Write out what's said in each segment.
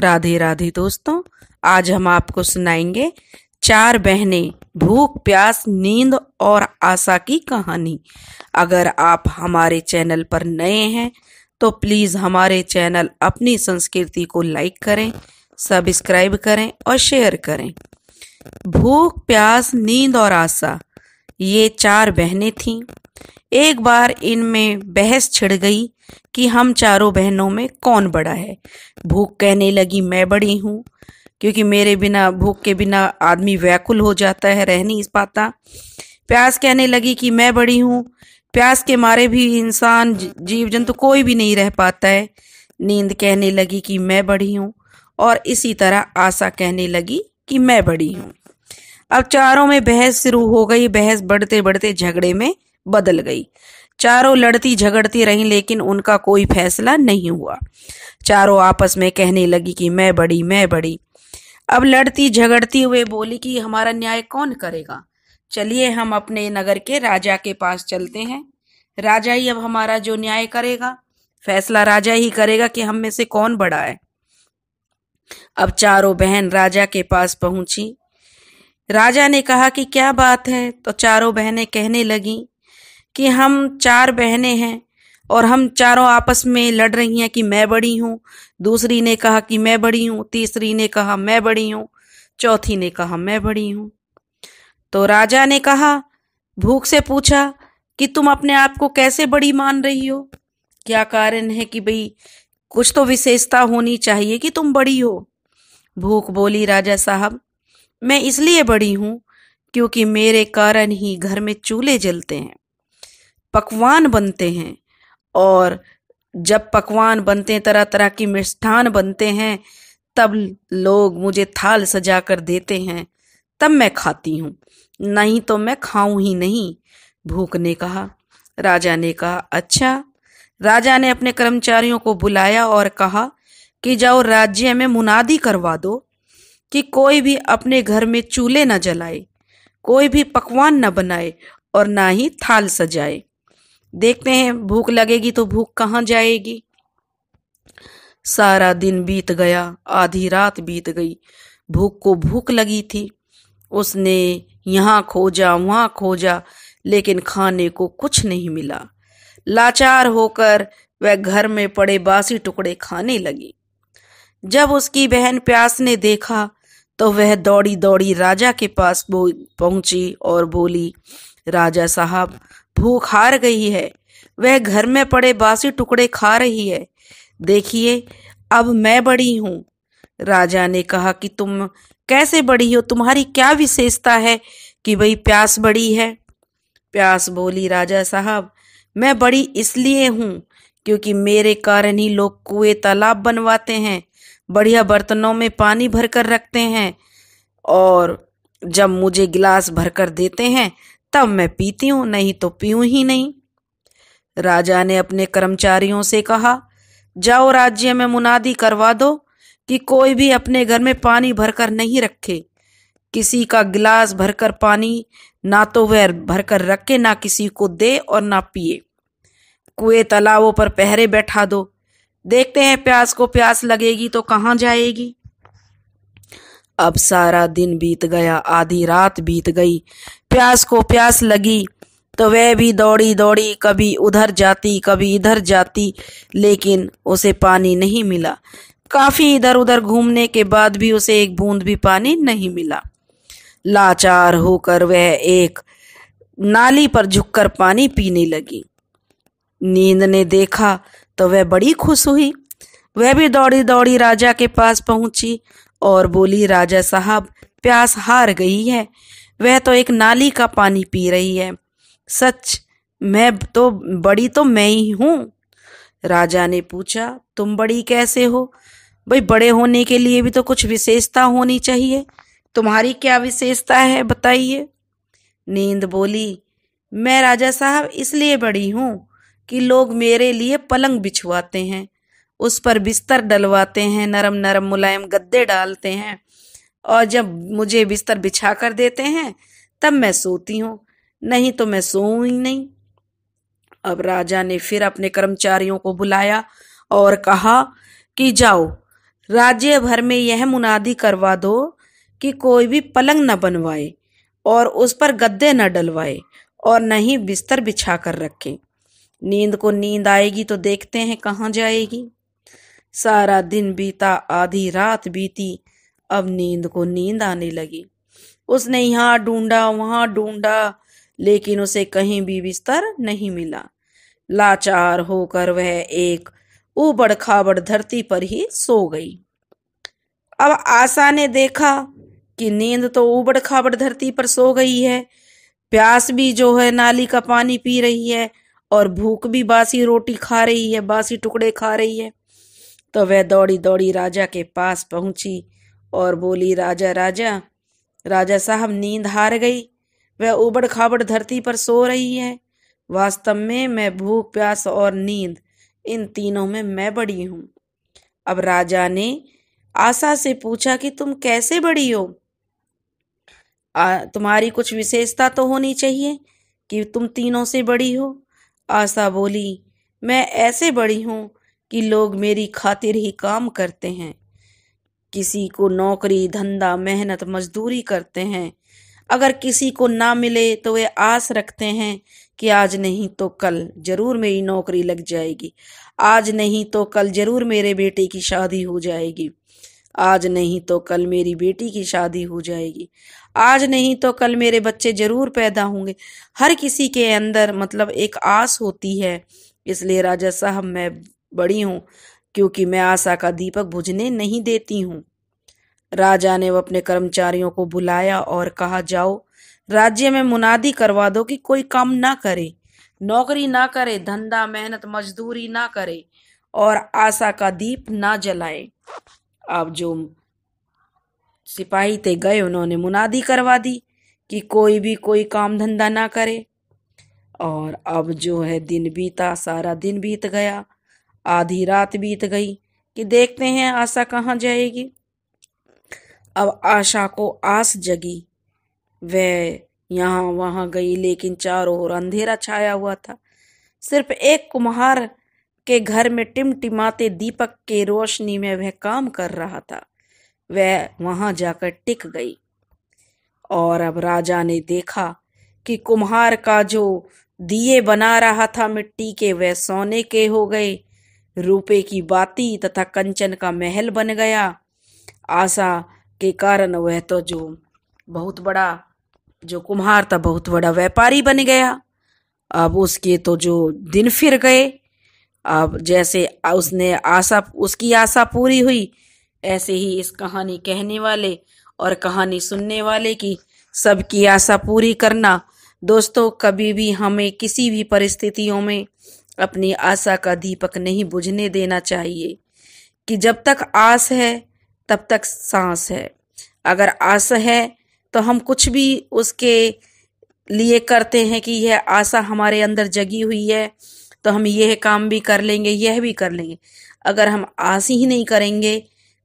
राधे राधे दोस्तों आज हम आपको सुनाएंगे चार बहनें भूख प्यास नींद और आशा की कहानी अगर आप हमारे चैनल पर नए हैं तो प्लीज़ हमारे चैनल अपनी संस्कृति को लाइक करें सब्सक्राइब करें और शेयर करें भूख प्यास नींद और आशा ये चार बहनें थीं एक बार इनमें बहस छिड़ गई कि हम चारों बहनों में कौन बड़ा है भूख कहने लगी मैं बड़ी हूँ क्योंकि मेरे बिना भूख के बिना आदमी व्याकुल हो जाता है रह नहीं पाता प्यास कहने लगी कि मैं बड़ी हूँ प्यास के मारे भी इंसान जीव जंतु कोई भी नहीं रह पाता है नींद कहने लगी कि मैं बड़ी हूँ और इसी तरह आशा कहने लगी कि मैं बड़ी हूँ अब चारों में बहस शुरू हो गई बहस बढ़ते बढ़ते झगड़े में बदल गई चारों लड़ती झगड़ती रहीं लेकिन उनका कोई फैसला नहीं हुआ चारों आपस में कहने लगी कि मैं बड़ी मैं बड़ी अब लड़ती झगड़ती हुए बोली कि हमारा न्याय कौन करेगा चलिए हम अपने नगर के राजा के पास चलते हैं राजा ही अब हमारा जो न्याय करेगा फैसला राजा ही करेगा कि हम में से कौन बड़ा है अब चारों बहन राजा के पास पहुंची राजा ने कहा कि क्या बात है तो चारों बहनें कहने लगी कि हम चार बहनें हैं और हम चारों आपस में लड़ रही हैं कि मैं बड़ी हूँ दूसरी ने कहा कि मैं बड़ी हूँ तीसरी ने कहा मैं बड़ी हूँ चौथी ने कहा मैं बड़ी हूँ तो राजा ने कहा भूख से पूछा कि तुम अपने आप को कैसे बड़ी मान रही हो क्या कारण है कि भाई कुछ तो विशेषता होनी चाहिए कि तुम बड़ी हो भूख बोली राजा साहब मैं इसलिए बड़ी हूँ क्योंकि मेरे कारण ही घर में चूल्हे जलते हैं पकवान बनते हैं और जब पकवान बनते हैं तरह तरह की मिष्ठान बनते हैं तब लोग मुझे थाल सजा कर देते हैं तब मैं खाती हूँ नहीं तो मैं खाऊं ही नहीं भूख ने कहा राजा ने कहा अच्छा राजा ने अपने कर्मचारियों को बुलाया और कहा कि जाओ राज्य में मुनादी करवा दो कि कोई भी अपने घर में चूल्हे न जलाए कोई भी पकवान न बनाए और ना ही थाल सजाए देखते हैं भूख लगेगी तो भूख कहाँ जाएगी सारा दिन बीत गया आधी रात बीत गई भूख को भूख लगी थी उसने यहाँ खोजा वहाँ खोजा लेकिन खाने को कुछ नहीं मिला लाचार होकर वह घर में पड़े बासी टुकड़े खाने लगी जब उसकी बहन प्यास ने देखा तो वह दौड़ी दौड़ी राजा के पास पहुंची और बोली राजा साहब भूख हार गई है वह घर में पड़े बासी टुकड़े खा रही है देखिए अब मैं बड़ी हूं राजा ने कहा कि तुम कैसे बड़ी हो तुम्हारी क्या विशेषता है कि भाई प्यास बड़ी है प्यास बोली राजा साहब मैं बड़ी इसलिए हूँ क्योंकि मेरे कारण ही लोग कुएं तालाब बनवाते हैं बढ़िया बर्तनों में पानी भरकर रखते हैं और जब मुझे गिलास भरकर देते हैं तब मैं पीती हूं नहीं तो पीऊ ही नहीं राजा ने अपने कर्मचारियों से कहा जाओ राज्य में मुनादी करवा दो कि कोई भी अपने घर में पानी भरकर नहीं रखे किसी का गिलास भरकर पानी ना तो वह भरकर रखे ना किसी को दे और ना पिए कुएं तालाबों पर पहरे बैठा दो देखते हैं प्यास को प्यास लगेगी तो कहाँ जाएगी अब सारा दिन बीत गया आधी रात बीत गई प्यास को प्यास लगी तो वह भी दौड़ी दौड़ी कभी उधर जाती कभी इधर जाती लेकिन उसे पानी नहीं मिला काफ़ी इधर उधर घूमने के बाद भी उसे एक बूंद भी पानी नहीं मिला लाचार होकर वह एक नाली पर झुककर पानी पीने लगी नींद ने देखा तो वह बड़ी खुश हुई वह भी दौड़ी दौड़ी राजा के पास पहुंची और बोली राजा साहब प्यास हार गई है वह तो एक नाली का पानी पी रही है सच मैं तो बड़ी तो मैं ही हूँ राजा ने पूछा तुम बड़ी कैसे हो भाई बड़े होने के लिए भी तो कुछ विशेषता होनी चाहिए तुम्हारी क्या विशेषता है बताइए नींद बोली मैं राजा साहब इसलिए बड़ी हूँ कि लोग मेरे लिए पलंग बिछवाते हैं उस पर बिस्तर डलवाते हैं नरम नरम मुलायम गद्दे डालते हैं और जब मुझे बिस्तर बिछा कर देते हैं तब मैं सोती हूँ नहीं तो मैं सो ही नहीं अब राजा ने फिर अपने कर्मचारियों को बुलाया और कहा कि जाओ राज्य भर में यह मुनादी करवा दो कि कोई भी पलंग न बनवाए और उस पर गद्दे न डलवाए और न ही बिस्तर बिछा कर रखे नींद को नींद आएगी तो देखते हैं कहाँ जाएगी सारा दिन बीता आधी रात बीती अब नींद को नींद आने लगी उसने यहाँ ढूंढा वहां ढूंढा लेकिन उसे कहीं भी बिस्तर नहीं मिला लाचार होकर वह एक उबड़ खाबड़ धरती पर ही सो गई अब आशा ने देखा कि नींद तो उबड़ खाबड़ धरती पर सो गई है प्यास भी जो है नाली का पानी पी रही है और भूख भी बासी रोटी खा रही है बासी टुकड़े खा रही है तो वह दौड़ी दौड़ी राजा के पास पहुंची और बोली राजा राजा राजा साहब नींद हार गई वह उबड़ खाबड़ धरती पर सो रही है वास्तव में मैं भूख प्यास और नींद इन तीनों में मैं बड़ी हूँ अब राजा ने आशा से पूछा कि तुम कैसे बड़ी हो आ, तुम्हारी कुछ विशेषता तो होनी चाहिए कि तुम तीनों से बड़ी हो आशा बोली मैं ऐसे बड़ी हूँ कि लोग मेरी खातिर ही काम करते हैं किसी को नौकरी धंधा मेहनत मजदूरी करते हैं अगर किसी को ना मिले तो वे आस रखते हैं कि आज नहीं तो कल जरूर मेरी नौकरी लग जाएगी आज नहीं तो कल जरूर मेरे बेटे की शादी हो जाएगी आज नहीं तो कल मेरी बेटी की शादी हो जाएगी आज नहीं तो कल मेरे बच्चे जरूर पैदा होंगे हर किसी के अंदर मतलब एक आस होती है इसलिए राजा साहब मैं बड़ी हूँ क्योंकि मैं आशा का दीपक बुझने नहीं देती हूँ राजा ने अपने कर्मचारियों को बुलाया और कहा जाओ राज्य में मुनादी करवा दो कि कोई काम ना करे नौकरी ना करे धंधा मेहनत मजदूरी ना करे और आशा का दीप ना जलाए अब जो सिपाही थे गए उन्होंने मुनादी करवा दी कि कोई भी कोई काम धंधा ना करे और अब जो है दिन बीता सारा दिन बीत गया आधी रात बीत गई कि देखते हैं आशा कहाँ जाएगी अब आशा को आस जगी वह यहाँ वहाँ गई लेकिन चारों ओर अंधेरा छाया हुआ था सिर्फ एक कुम्हार के घर में टिमटिमाते दीपक के रोशनी में वह काम कर रहा था वह वहाँ जाकर टिक गई और अब राजा ने देखा कि कुम्हार का जो दिए बना रहा था मिट्टी के वह सोने के हो गए रुपए की बाती तथा कंचन का महल बन गया आशा के कारण वह तो जो बहुत बड़ा जो कुम्हार था बहुत बड़ा व्यापारी बन गया अब उसके तो जो दिन फिर गए अब जैसे उसने आशा उसकी आशा पूरी हुई ऐसे ही इस कहानी कहने वाले और कहानी सुनने वाले की सबकी आशा पूरी करना दोस्तों कभी भी हमें किसी भी परिस्थितियों में अपनी आशा का दीपक नहीं बुझने देना चाहिए कि जब तक आस है तब तक सांस है अगर आस है तो हम कुछ भी उसके लिए करते हैं कि यह आशा हमारे अंदर जगी हुई है तो हम यह काम भी कर लेंगे यह भी कर लेंगे अगर हम आस ही नहीं करेंगे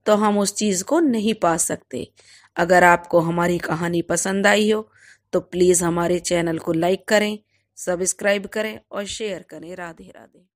तो हम उस चीज़ को नहीं पा सकते अगर आपको हमारी कहानी पसंद आई हो तो प्लीज़ हमारे चैनल को लाइक करें सब्सक्राइब करें और शेयर करें राधे राधे